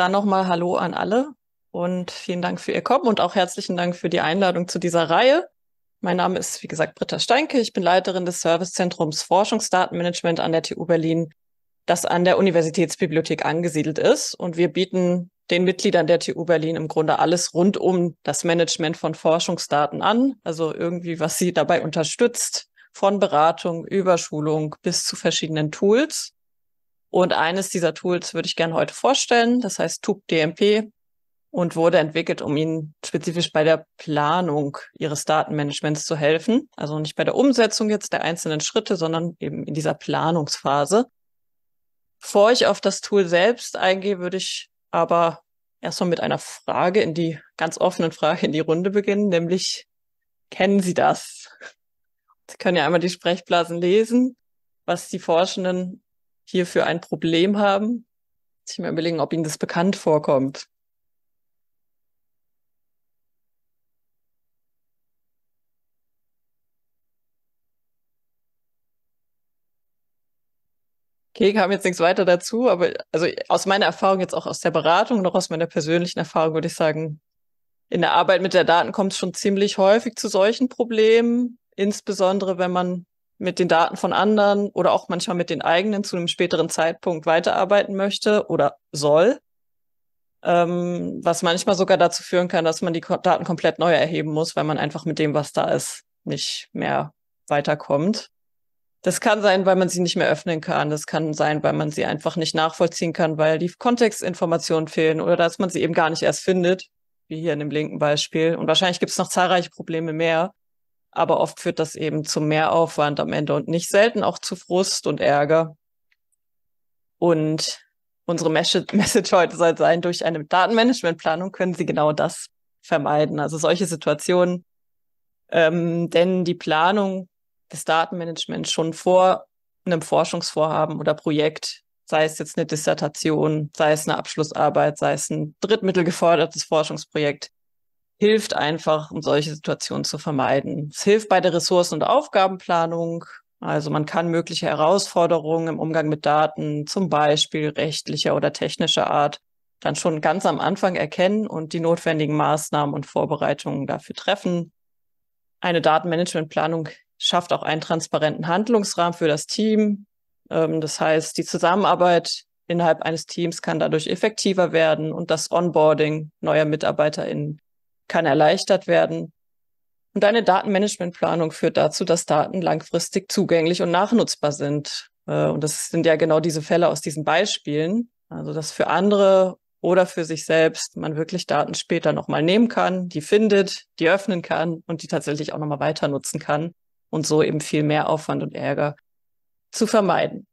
Dann nochmal Hallo an alle und vielen Dank für Ihr Kommen und auch herzlichen Dank für die Einladung zu dieser Reihe. Mein Name ist, wie gesagt, Britta Steinke. Ich bin Leiterin des Servicezentrums Forschungsdatenmanagement an der TU Berlin, das an der Universitätsbibliothek angesiedelt ist. Und wir bieten den Mitgliedern der TU Berlin im Grunde alles rund um das Management von Forschungsdaten an. Also irgendwie, was sie dabei unterstützt, von Beratung Überschulung bis zu verschiedenen Tools. Und eines dieser Tools würde ich gerne heute vorstellen, das heißt DMP und wurde entwickelt, um Ihnen spezifisch bei der Planung Ihres Datenmanagements zu helfen. Also nicht bei der Umsetzung jetzt der einzelnen Schritte, sondern eben in dieser Planungsphase. Bevor ich auf das Tool selbst eingehe, würde ich aber erstmal mit einer Frage in die ganz offenen Frage in die Runde beginnen, nämlich kennen Sie das? Sie können ja einmal die Sprechblasen lesen, was die Forschenden hierfür ein Problem haben. Ich mir überlegen, ob Ihnen das bekannt vorkommt. Okay, kam jetzt nichts weiter dazu, aber also aus meiner Erfahrung jetzt auch aus der Beratung, noch aus meiner persönlichen Erfahrung würde ich sagen, in der Arbeit mit der Daten kommt es schon ziemlich häufig zu solchen Problemen, insbesondere wenn man mit den Daten von anderen oder auch manchmal mit den eigenen zu einem späteren Zeitpunkt weiterarbeiten möchte oder soll, ähm, was manchmal sogar dazu führen kann, dass man die Daten komplett neu erheben muss, weil man einfach mit dem, was da ist, nicht mehr weiterkommt. Das kann sein, weil man sie nicht mehr öffnen kann. Das kann sein, weil man sie einfach nicht nachvollziehen kann, weil die Kontextinformationen fehlen oder dass man sie eben gar nicht erst findet, wie hier in dem linken Beispiel. Und wahrscheinlich gibt es noch zahlreiche Probleme mehr, aber oft führt das eben zu Mehraufwand am Ende und nicht selten auch zu Frust und Ärger. Und unsere Message heute soll sein, durch eine Datenmanagementplanung können Sie genau das vermeiden, also solche Situationen. Ähm, denn die Planung des Datenmanagements schon vor einem Forschungsvorhaben oder Projekt, sei es jetzt eine Dissertation, sei es eine Abschlussarbeit, sei es ein drittmittelgefordertes Forschungsprojekt, hilft einfach, um solche Situationen zu vermeiden. Es hilft bei der Ressourcen- und Aufgabenplanung. Also man kann mögliche Herausforderungen im Umgang mit Daten, zum Beispiel rechtlicher oder technischer Art, dann schon ganz am Anfang erkennen und die notwendigen Maßnahmen und Vorbereitungen dafür treffen. Eine Datenmanagementplanung schafft auch einen transparenten Handlungsrahmen für das Team. Ähm, das heißt, die Zusammenarbeit innerhalb eines Teams kann dadurch effektiver werden und das Onboarding neuer MitarbeiterInnen kann erleichtert werden. Und eine Datenmanagementplanung führt dazu, dass Daten langfristig zugänglich und nachnutzbar sind. Äh, und das sind ja genau diese Fälle aus diesen Beispielen. Also, dass für andere oder für sich selbst man wirklich Daten später nochmal nehmen kann, die findet, die öffnen kann und die tatsächlich auch nochmal weiter nutzen kann und so eben viel mehr Aufwand und Ärger zu vermeiden.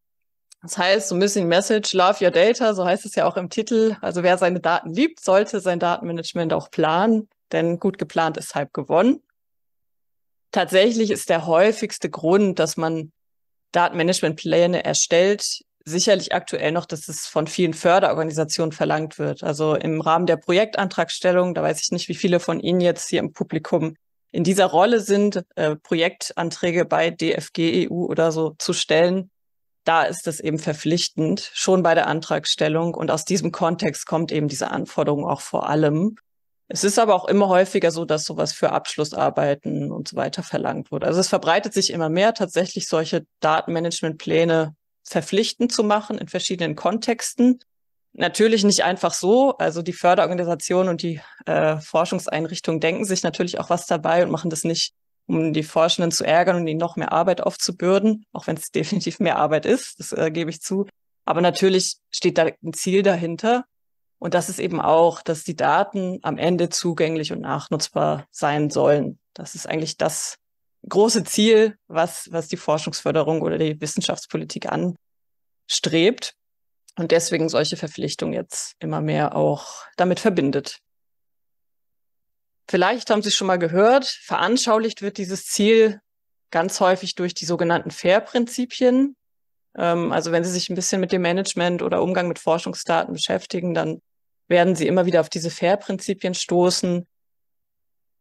Das heißt, so Missing Message, love your data, so heißt es ja auch im Titel. Also wer seine Daten liebt, sollte sein Datenmanagement auch planen denn gut geplant ist halb gewonnen. Tatsächlich ist der häufigste Grund, dass man Datenmanagementpläne erstellt, sicherlich aktuell noch, dass es von vielen Förderorganisationen verlangt wird. Also im Rahmen der Projektantragstellung, da weiß ich nicht, wie viele von Ihnen jetzt hier im Publikum in dieser Rolle sind, äh, Projektanträge bei DFG EU oder so zu stellen. Da ist es eben verpflichtend, schon bei der Antragstellung. Und aus diesem Kontext kommt eben diese Anforderung auch vor allem. Es ist aber auch immer häufiger so, dass sowas für Abschlussarbeiten und so weiter verlangt wird. Also es verbreitet sich immer mehr, tatsächlich solche Datenmanagementpläne verpflichtend zu machen in verschiedenen Kontexten. Natürlich nicht einfach so. Also die Förderorganisationen und die äh, Forschungseinrichtungen denken sich natürlich auch was dabei und machen das nicht, um die Forschenden zu ärgern und ihnen noch mehr Arbeit aufzubürden, auch wenn es definitiv mehr Arbeit ist, das äh, gebe ich zu. Aber natürlich steht da ein Ziel dahinter und das ist eben auch, dass die Daten am Ende zugänglich und nachnutzbar sein sollen. Das ist eigentlich das große Ziel, was, was die Forschungsförderung oder die Wissenschaftspolitik anstrebt. Und deswegen solche Verpflichtungen jetzt immer mehr auch damit verbindet. Vielleicht haben Sie schon mal gehört, veranschaulicht wird dieses Ziel ganz häufig durch die sogenannten FAIR-Prinzipien. Ähm, also wenn Sie sich ein bisschen mit dem Management oder Umgang mit Forschungsdaten beschäftigen, dann werden sie immer wieder auf diese Fair-Prinzipien stoßen.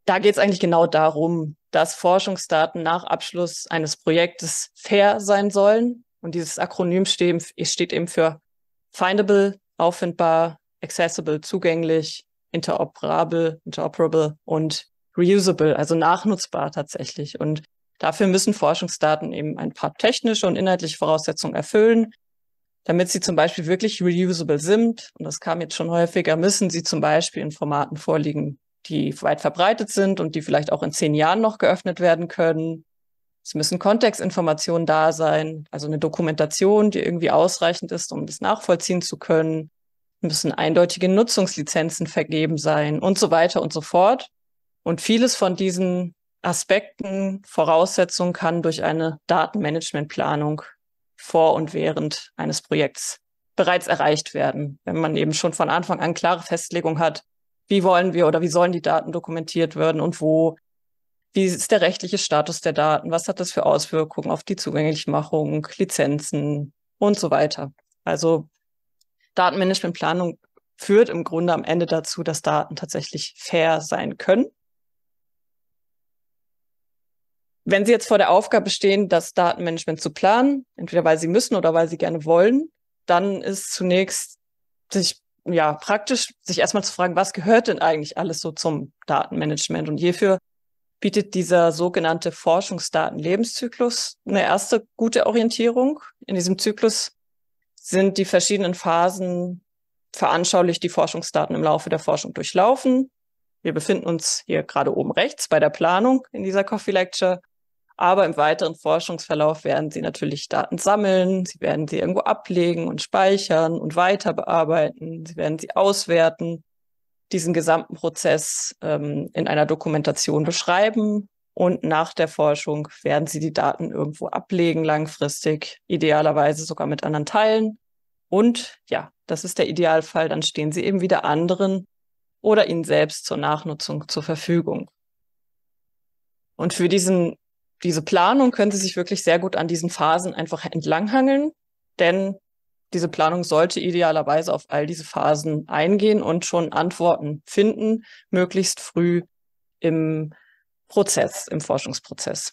Da geht es eigentlich genau darum, dass Forschungsdaten nach Abschluss eines Projektes fair sein sollen. Und dieses Akronym steht, steht eben für findable, auffindbar, accessible, zugänglich, interoperable, interoperable und reusable, also nachnutzbar tatsächlich. Und dafür müssen Forschungsdaten eben ein paar technische und inhaltliche Voraussetzungen erfüllen. Damit sie zum Beispiel wirklich reusable sind, und das kam jetzt schon häufiger, müssen sie zum Beispiel in Formaten vorliegen, die weit verbreitet sind und die vielleicht auch in zehn Jahren noch geöffnet werden können. Es müssen Kontextinformationen da sein, also eine Dokumentation, die irgendwie ausreichend ist, um das nachvollziehen zu können. Es müssen eindeutige Nutzungslizenzen vergeben sein und so weiter und so fort. Und vieles von diesen Aspekten, Voraussetzungen kann durch eine Datenmanagementplanung vor und während eines Projekts bereits erreicht werden. Wenn man eben schon von Anfang an klare Festlegung hat, wie wollen wir oder wie sollen die Daten dokumentiert werden und wo, wie ist der rechtliche Status der Daten, was hat das für Auswirkungen auf die Zugänglichmachung, Lizenzen und so weiter. Also Datenmanagementplanung führt im Grunde am Ende dazu, dass Daten tatsächlich fair sein können wenn Sie jetzt vor der Aufgabe stehen, das Datenmanagement zu planen, entweder weil Sie müssen oder weil Sie gerne wollen, dann ist zunächst sich ja praktisch sich erstmal zu fragen, was gehört denn eigentlich alles so zum Datenmanagement? Und hierfür bietet dieser sogenannte Forschungsdatenlebenszyklus eine erste gute Orientierung. In diesem Zyklus sind die verschiedenen Phasen veranschaulicht die Forschungsdaten im Laufe der Forschung durchlaufen. Wir befinden uns hier gerade oben rechts bei der Planung in dieser Coffee Lecture. Aber im weiteren Forschungsverlauf werden sie natürlich Daten sammeln, sie werden sie irgendwo ablegen und speichern und weiter bearbeiten, sie werden sie auswerten, diesen gesamten Prozess ähm, in einer Dokumentation beschreiben und nach der Forschung werden sie die Daten irgendwo ablegen, langfristig, idealerweise sogar mit anderen Teilen. Und ja, das ist der Idealfall, dann stehen sie eben wieder anderen oder ihnen selbst zur Nachnutzung zur Verfügung. Und für diesen diese Planung können Sie sich wirklich sehr gut an diesen Phasen einfach entlanghangeln, denn diese Planung sollte idealerweise auf all diese Phasen eingehen und schon Antworten finden, möglichst früh im Prozess, im Forschungsprozess.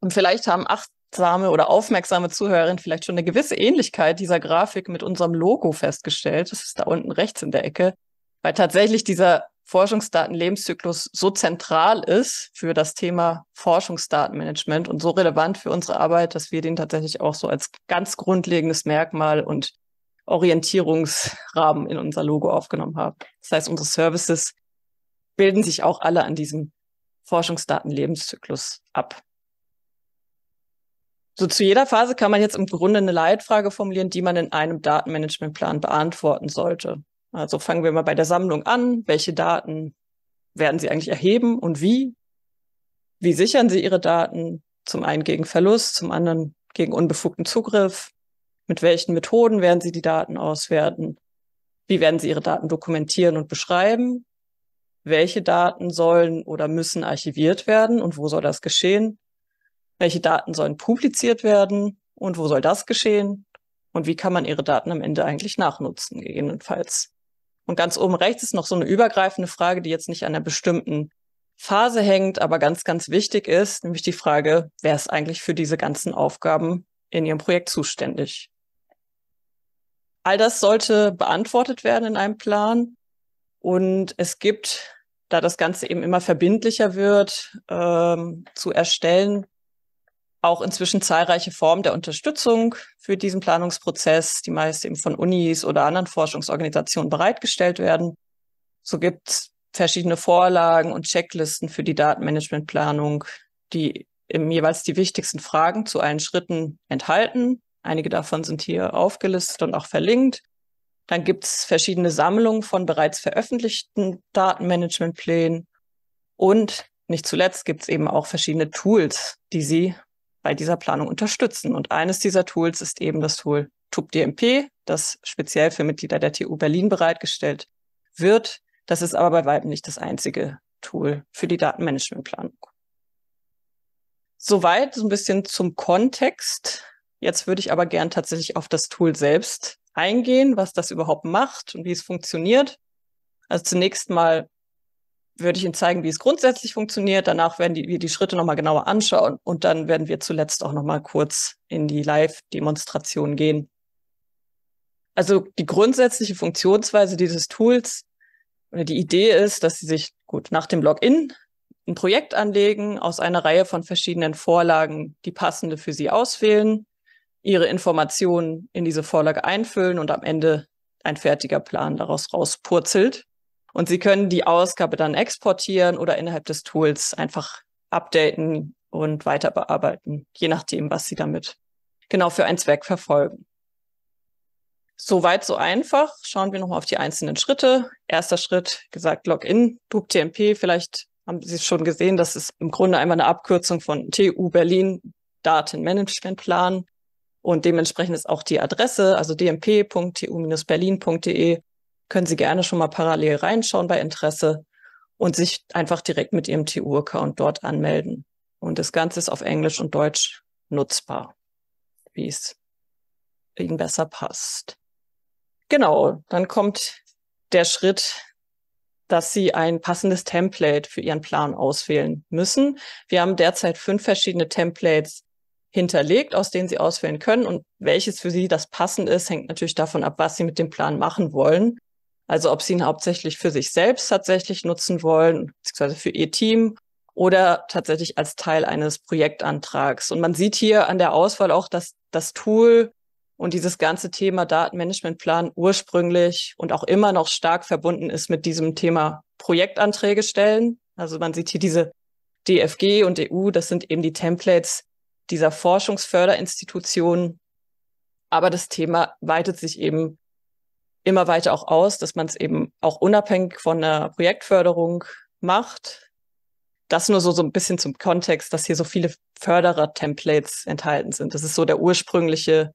Und vielleicht haben achtsame oder aufmerksame Zuhörerinnen vielleicht schon eine gewisse Ähnlichkeit dieser Grafik mit unserem Logo festgestellt. Das ist da unten rechts in der Ecke, weil tatsächlich dieser Forschungsdatenlebenszyklus so zentral ist für das Thema Forschungsdatenmanagement und so relevant für unsere Arbeit, dass wir den tatsächlich auch so als ganz grundlegendes Merkmal und Orientierungsrahmen in unser Logo aufgenommen haben. Das heißt, unsere Services bilden sich auch alle an diesem Forschungsdatenlebenszyklus ab. So zu jeder Phase kann man jetzt im Grunde eine Leitfrage formulieren, die man in einem Datenmanagementplan beantworten sollte. Also fangen wir mal bei der Sammlung an. Welche Daten werden Sie eigentlich erheben und wie? Wie sichern Sie Ihre Daten? Zum einen gegen Verlust, zum anderen gegen unbefugten Zugriff. Mit welchen Methoden werden Sie die Daten auswerten? Wie werden Sie Ihre Daten dokumentieren und beschreiben? Welche Daten sollen oder müssen archiviert werden und wo soll das geschehen? Welche Daten sollen publiziert werden und wo soll das geschehen? Und wie kann man Ihre Daten am Ende eigentlich nachnutzen, gegebenenfalls? Und ganz oben rechts ist noch so eine übergreifende Frage, die jetzt nicht an einer bestimmten Phase hängt, aber ganz, ganz wichtig ist, nämlich die Frage, wer ist eigentlich für diese ganzen Aufgaben in Ihrem Projekt zuständig? All das sollte beantwortet werden in einem Plan. Und es gibt, da das Ganze eben immer verbindlicher wird, ähm, zu erstellen auch inzwischen zahlreiche Formen der Unterstützung für diesen Planungsprozess, die meist eben von Unis oder anderen Forschungsorganisationen bereitgestellt werden. So gibt es verschiedene Vorlagen und Checklisten für die Datenmanagementplanung, die jeweils die wichtigsten Fragen zu allen Schritten enthalten. Einige davon sind hier aufgelistet und auch verlinkt. Dann gibt es verschiedene Sammlungen von bereits veröffentlichten Datenmanagementplänen. Und nicht zuletzt gibt es eben auch verschiedene Tools, die Sie bei dieser Planung unterstützen. Und eines dieser Tools ist eben das Tool TUBDMP, das speziell für Mitglieder der TU Berlin bereitgestellt wird. Das ist aber bei weitem nicht das einzige Tool für die Datenmanagementplanung. Soweit so ein bisschen zum Kontext. Jetzt würde ich aber gern tatsächlich auf das Tool selbst eingehen, was das überhaupt macht und wie es funktioniert. Also zunächst mal würde ich Ihnen zeigen, wie es grundsätzlich funktioniert. Danach werden die, wir die Schritte nochmal genauer anschauen und dann werden wir zuletzt auch nochmal kurz in die Live-Demonstration gehen. Also die grundsätzliche Funktionsweise dieses Tools oder die Idee ist, dass Sie sich gut nach dem Login ein Projekt anlegen, aus einer Reihe von verschiedenen Vorlagen die passende für Sie auswählen, Ihre Informationen in diese Vorlage einfüllen und am Ende ein fertiger Plan daraus rauspurzelt. Und Sie können die Ausgabe dann exportieren oder innerhalb des Tools einfach updaten und weiter bearbeiten, je nachdem, was Sie damit genau für einen Zweck verfolgen. Soweit so einfach. Schauen wir nochmal auf die einzelnen Schritte. Erster Schritt, gesagt, Login, BookTMP. Vielleicht haben Sie es schon gesehen, das ist im Grunde einmal eine Abkürzung von TU Berlin Datenmanagementplan. Und dementsprechend ist auch die Adresse, also dmp.tu-berlin.de, können Sie gerne schon mal parallel reinschauen bei Interesse und sich einfach direkt mit Ihrem TU-Account dort anmelden. Und das Ganze ist auf Englisch und Deutsch nutzbar, wie es Ihnen besser passt. Genau, dann kommt der Schritt, dass Sie ein passendes Template für Ihren Plan auswählen müssen. Wir haben derzeit fünf verschiedene Templates hinterlegt, aus denen Sie auswählen können. Und welches für Sie das passend ist, hängt natürlich davon ab, was Sie mit dem Plan machen wollen. Also ob sie ihn hauptsächlich für sich selbst tatsächlich nutzen wollen, beziehungsweise für ihr Team oder tatsächlich als Teil eines Projektantrags. Und man sieht hier an der Auswahl auch, dass das Tool und dieses ganze Thema Datenmanagementplan ursprünglich und auch immer noch stark verbunden ist mit diesem Thema Projektanträge stellen. Also man sieht hier diese DFG und EU, das sind eben die Templates dieser Forschungsförderinstitutionen. Aber das Thema weitet sich eben immer weiter auch aus, dass man es eben auch unabhängig von der Projektförderung macht. Das nur so, so ein bisschen zum Kontext, dass hier so viele Förderer-Templates enthalten sind. Das ist so der ursprüngliche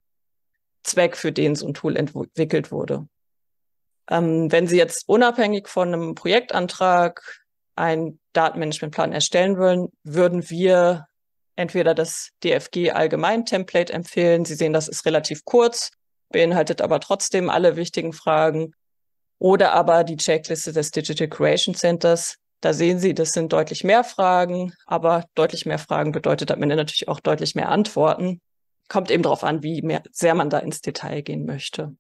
Zweck, für den so ein Tool entwickelt wurde. Ähm, wenn Sie jetzt unabhängig von einem Projektantrag einen Datenmanagementplan erstellen würden, würden wir entweder das DFG Allgemein-Template empfehlen. Sie sehen, das ist relativ kurz beinhaltet aber trotzdem alle wichtigen Fragen. Oder aber die Checkliste des Digital Creation Centers. Da sehen Sie, das sind deutlich mehr Fragen, aber deutlich mehr Fragen bedeutet am Ende natürlich auch deutlich mehr Antworten. Kommt eben darauf an, wie mehr, sehr man da ins Detail gehen möchte.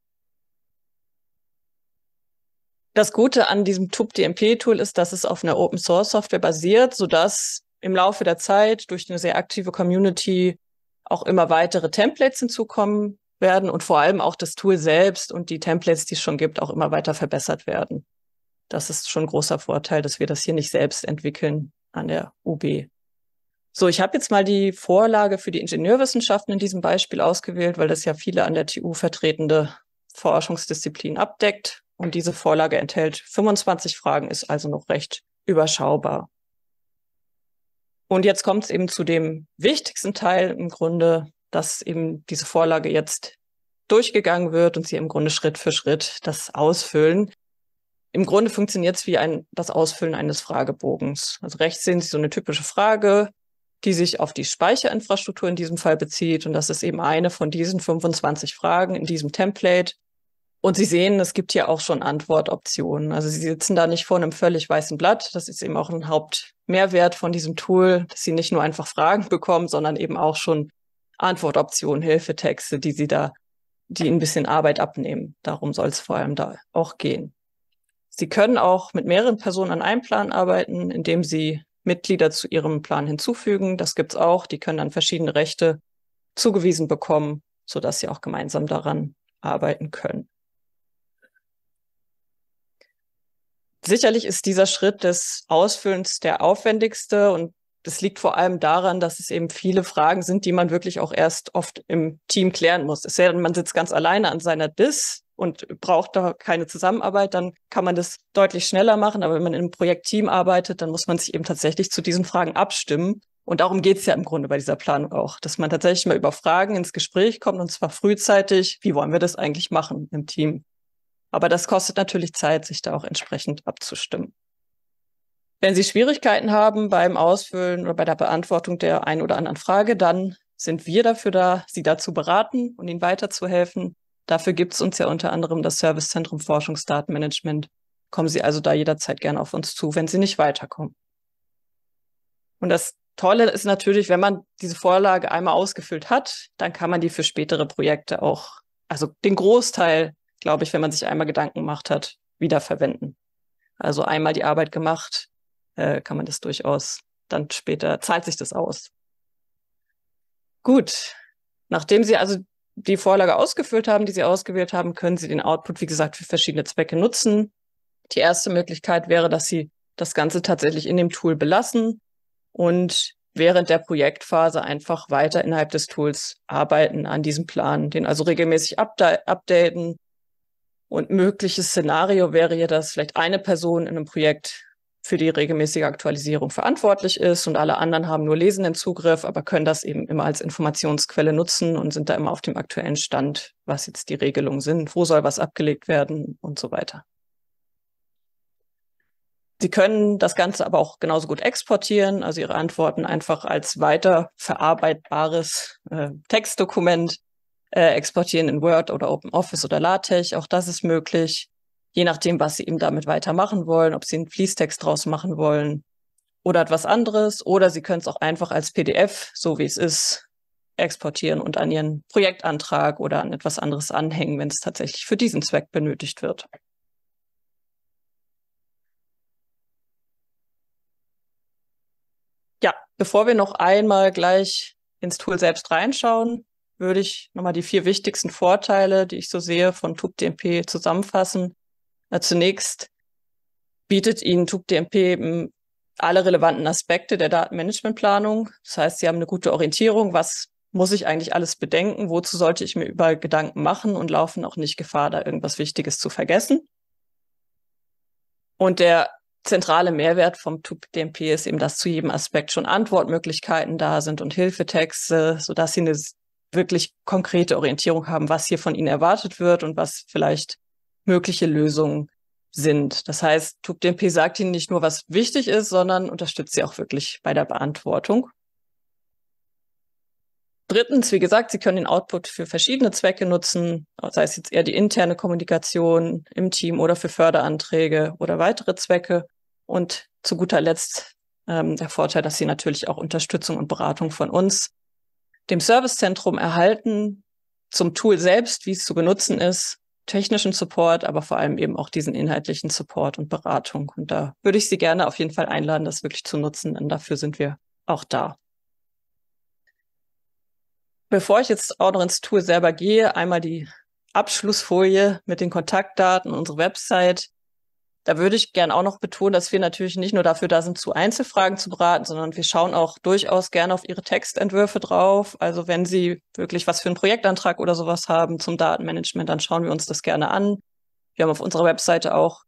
Das Gute an diesem TUB-DMP-Tool ist, dass es auf einer Open-Source-Software basiert, sodass im Laufe der Zeit durch eine sehr aktive Community auch immer weitere Templates hinzukommen, werden und vor allem auch das Tool selbst und die Templates, die es schon gibt, auch immer weiter verbessert werden. Das ist schon ein großer Vorteil, dass wir das hier nicht selbst entwickeln an der UB. So, ich habe jetzt mal die Vorlage für die Ingenieurwissenschaften in diesem Beispiel ausgewählt, weil das ja viele an der TU vertretende Forschungsdisziplinen abdeckt. Und diese Vorlage enthält 25 Fragen, ist also noch recht überschaubar. Und jetzt kommt es eben zu dem wichtigsten Teil im Grunde dass eben diese Vorlage jetzt durchgegangen wird und sie im Grunde Schritt für Schritt das ausfüllen. Im Grunde funktioniert es wie ein, das Ausfüllen eines Fragebogens. Also rechts sehen Sie so eine typische Frage, die sich auf die Speicherinfrastruktur in diesem Fall bezieht. Und das ist eben eine von diesen 25 Fragen in diesem Template. Und Sie sehen, es gibt hier auch schon Antwortoptionen. Also Sie sitzen da nicht vor einem völlig weißen Blatt. Das ist eben auch ein Hauptmehrwert von diesem Tool, dass Sie nicht nur einfach Fragen bekommen, sondern eben auch schon Antwortoptionen, Hilfetexte, die sie da, die ein bisschen Arbeit abnehmen. Darum soll es vor allem da auch gehen. Sie können auch mit mehreren Personen an einem Plan arbeiten, indem sie Mitglieder zu ihrem Plan hinzufügen. Das gibt es auch. Die können dann verschiedene Rechte zugewiesen bekommen, sodass sie auch gemeinsam daran arbeiten können. Sicherlich ist dieser Schritt des Ausfüllens der aufwendigste und das liegt vor allem daran, dass es eben viele Fragen sind, die man wirklich auch erst oft im Team klären muss. Es sei denn, man sitzt ganz alleine an seiner DIS und braucht da keine Zusammenarbeit, dann kann man das deutlich schneller machen. Aber wenn man in einem Projektteam arbeitet, dann muss man sich eben tatsächlich zu diesen Fragen abstimmen. Und darum geht es ja im Grunde bei dieser Planung auch, dass man tatsächlich mal über Fragen ins Gespräch kommt und zwar frühzeitig, wie wollen wir das eigentlich machen im Team. Aber das kostet natürlich Zeit, sich da auch entsprechend abzustimmen. Wenn Sie Schwierigkeiten haben beim Ausfüllen oder bei der Beantwortung der einen oder anderen Frage, dann sind wir dafür da, Sie dazu beraten und Ihnen weiterzuhelfen. Dafür gibt es uns ja unter anderem das Servicezentrum Forschungsdatenmanagement. Kommen Sie also da jederzeit gerne auf uns zu, wenn Sie nicht weiterkommen. Und das Tolle ist natürlich, wenn man diese Vorlage einmal ausgefüllt hat, dann kann man die für spätere Projekte auch, also den Großteil, glaube ich, wenn man sich einmal Gedanken gemacht hat, wiederverwenden. Also einmal die Arbeit gemacht, äh, kann man das durchaus dann später, zahlt sich das aus. Gut, nachdem Sie also die Vorlage ausgefüllt haben, die Sie ausgewählt haben, können Sie den Output, wie gesagt, für verschiedene Zwecke nutzen. Die erste Möglichkeit wäre, dass Sie das Ganze tatsächlich in dem Tool belassen und während der Projektphase einfach weiter innerhalb des Tools arbeiten an diesem Plan, den also regelmäßig updaten. Und mögliches Szenario wäre ja, dass vielleicht eine Person in einem Projekt für die regelmäßige Aktualisierung verantwortlich ist und alle anderen haben nur lesenden Zugriff, aber können das eben immer als Informationsquelle nutzen und sind da immer auf dem aktuellen Stand, was jetzt die Regelungen sind, wo soll was abgelegt werden und so weiter. Sie können das Ganze aber auch genauso gut exportieren, also Ihre Antworten einfach als weiter verarbeitbares äh, Textdokument äh, exportieren in Word oder OpenOffice oder LaTeX. Auch das ist möglich je nachdem, was sie eben damit weitermachen wollen, ob sie einen Fließtext draus machen wollen oder etwas anderes. Oder sie können es auch einfach als PDF, so wie es ist, exportieren und an ihren Projektantrag oder an etwas anderes anhängen, wenn es tatsächlich für diesen Zweck benötigt wird. Ja, bevor wir noch einmal gleich ins Tool selbst reinschauen, würde ich nochmal die vier wichtigsten Vorteile, die ich so sehe, von TubeDMP zusammenfassen zunächst bietet Ihnen TUBDMP eben hm, alle relevanten Aspekte der Datenmanagementplanung. Das heißt, Sie haben eine gute Orientierung, was muss ich eigentlich alles bedenken, wozu sollte ich mir überall Gedanken machen und laufen auch nicht Gefahr, da irgendwas Wichtiges zu vergessen. Und der zentrale Mehrwert vom TUB-DMP ist eben, dass zu jedem Aspekt schon Antwortmöglichkeiten da sind und Hilfetexte, sodass Sie eine wirklich konkrete Orientierung haben, was hier von Ihnen erwartet wird und was vielleicht mögliche Lösungen sind. Das heißt, TubDMP sagt Ihnen nicht nur, was wichtig ist, sondern unterstützt Sie auch wirklich bei der Beantwortung. Drittens, wie gesagt, Sie können den Output für verschiedene Zwecke nutzen, sei es jetzt eher die interne Kommunikation im Team oder für Förderanträge oder weitere Zwecke. Und zu guter Letzt ähm, der Vorteil, dass Sie natürlich auch Unterstützung und Beratung von uns, dem Servicezentrum, erhalten, zum Tool selbst, wie es zu benutzen ist technischen Support, aber vor allem eben auch diesen inhaltlichen Support und Beratung. Und da würde ich Sie gerne auf jeden Fall einladen, das wirklich zu nutzen, denn dafür sind wir auch da. Bevor ich jetzt auch noch ins Tool selber gehe, einmal die Abschlussfolie mit den Kontaktdaten, unsere Website. Da würde ich gern auch noch betonen, dass wir natürlich nicht nur dafür da sind, zu Einzelfragen zu beraten, sondern wir schauen auch durchaus gerne auf Ihre Textentwürfe drauf. Also wenn Sie wirklich was für einen Projektantrag oder sowas haben zum Datenmanagement, dann schauen wir uns das gerne an. Wir haben auf unserer Webseite auch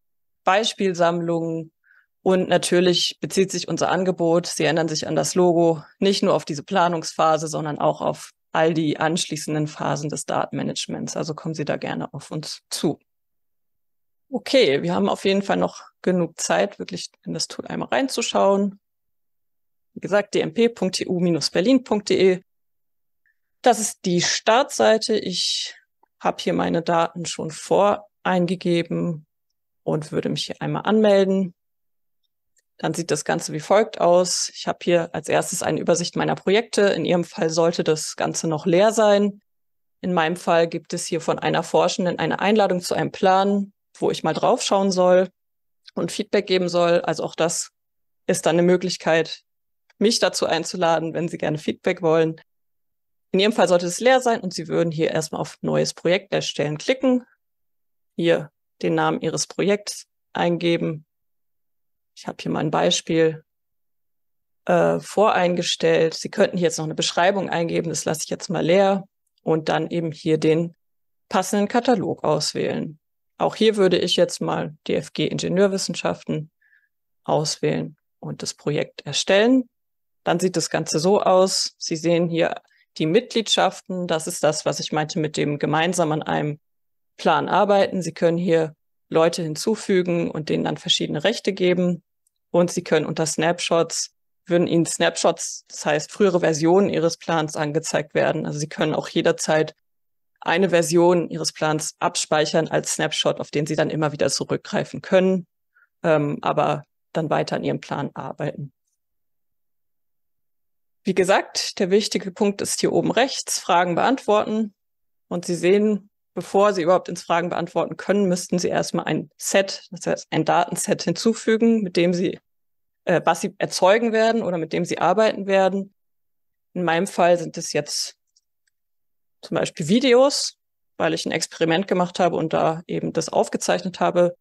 Beispielsammlungen und natürlich bezieht sich unser Angebot, Sie erinnern sich an das Logo, nicht nur auf diese Planungsphase, sondern auch auf all die anschließenden Phasen des Datenmanagements. Also kommen Sie da gerne auf uns zu. Okay, wir haben auf jeden Fall noch genug Zeit, wirklich in das Tool einmal reinzuschauen. Wie gesagt, dmp.eu-berlin.de. Das ist die Startseite. Ich habe hier meine Daten schon voreingegeben und würde mich hier einmal anmelden. Dann sieht das Ganze wie folgt aus. Ich habe hier als erstes eine Übersicht meiner Projekte. In Ihrem Fall sollte das Ganze noch leer sein. In meinem Fall gibt es hier von einer Forschenden eine Einladung zu einem Plan, wo ich mal drauf schauen soll und Feedback geben soll. Also auch das ist dann eine Möglichkeit, mich dazu einzuladen, wenn Sie gerne Feedback wollen. In Ihrem Fall sollte es leer sein und Sie würden hier erstmal auf Neues Projekt erstellen klicken, hier den Namen Ihres Projekts eingeben. Ich habe hier mal ein Beispiel äh, voreingestellt. Sie könnten hier jetzt noch eine Beschreibung eingeben, das lasse ich jetzt mal leer und dann eben hier den passenden Katalog auswählen. Auch hier würde ich jetzt mal DFG Ingenieurwissenschaften auswählen und das Projekt erstellen. Dann sieht das Ganze so aus. Sie sehen hier die Mitgliedschaften. Das ist das, was ich meinte mit dem gemeinsam an einem Plan arbeiten. Sie können hier Leute hinzufügen und denen dann verschiedene Rechte geben. Und Sie können unter Snapshots, würden Ihnen Snapshots, das heißt frühere Versionen Ihres Plans angezeigt werden. Also Sie können auch jederzeit eine Version ihres Plans abspeichern als Snapshot, auf den sie dann immer wieder zurückgreifen können, ähm, aber dann weiter an ihrem Plan arbeiten. Wie gesagt, der wichtige Punkt ist hier oben rechts, Fragen beantworten. Und Sie sehen, bevor Sie überhaupt ins Fragen beantworten können, müssten Sie erstmal ein Set, das heißt ein Datenset hinzufügen, mit dem Sie, äh, was Sie erzeugen werden oder mit dem Sie arbeiten werden. In meinem Fall sind es jetzt zum Beispiel Videos, weil ich ein Experiment gemacht habe und da eben das aufgezeichnet habe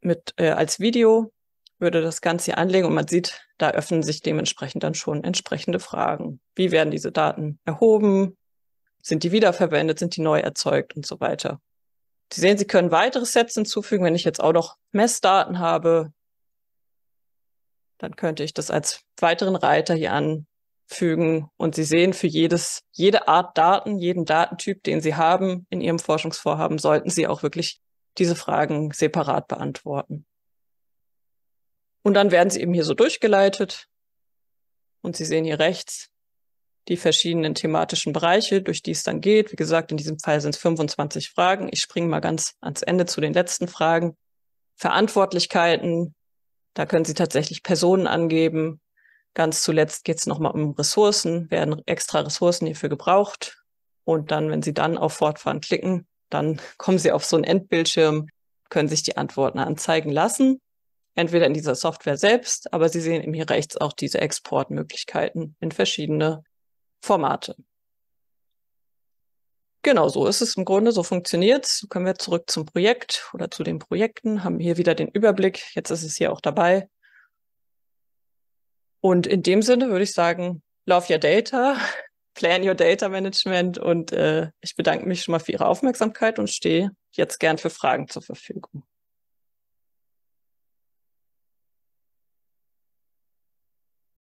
mit äh, als Video, würde das Ganze hier anlegen und man sieht, da öffnen sich dementsprechend dann schon entsprechende Fragen. Wie werden diese Daten erhoben? Sind die wiederverwendet? Sind die neu erzeugt und so weiter? Sie sehen, Sie können weitere Sets hinzufügen. Wenn ich jetzt auch noch Messdaten habe, dann könnte ich das als weiteren Reiter hier an fügen und sie sehen für jedes, jede Art Daten, jeden Datentyp, den sie haben in ihrem Forschungsvorhaben, sollten sie auch wirklich diese Fragen separat beantworten. Und dann werden sie eben hier so durchgeleitet und sie sehen hier rechts die verschiedenen thematischen Bereiche, durch die es dann geht. Wie gesagt, in diesem Fall sind es 25 Fragen. Ich springe mal ganz ans Ende zu den letzten Fragen. Verantwortlichkeiten, da können Sie tatsächlich Personen angeben, Ganz zuletzt geht es nochmal um Ressourcen, werden extra Ressourcen hierfür gebraucht. Und dann, wenn Sie dann auf Fortfahren klicken, dann kommen Sie auf so einen Endbildschirm, können sich die Antworten anzeigen lassen. Entweder in dieser Software selbst, aber Sie sehen eben hier rechts auch diese Exportmöglichkeiten in verschiedene Formate. Genau so ist es im Grunde, so funktioniert es. können wir zurück zum Projekt oder zu den Projekten, haben hier wieder den Überblick. Jetzt ist es hier auch dabei. Und in dem Sinne würde ich sagen, love your data, plan your data management und äh, ich bedanke mich schon mal für Ihre Aufmerksamkeit und stehe jetzt gern für Fragen zur Verfügung.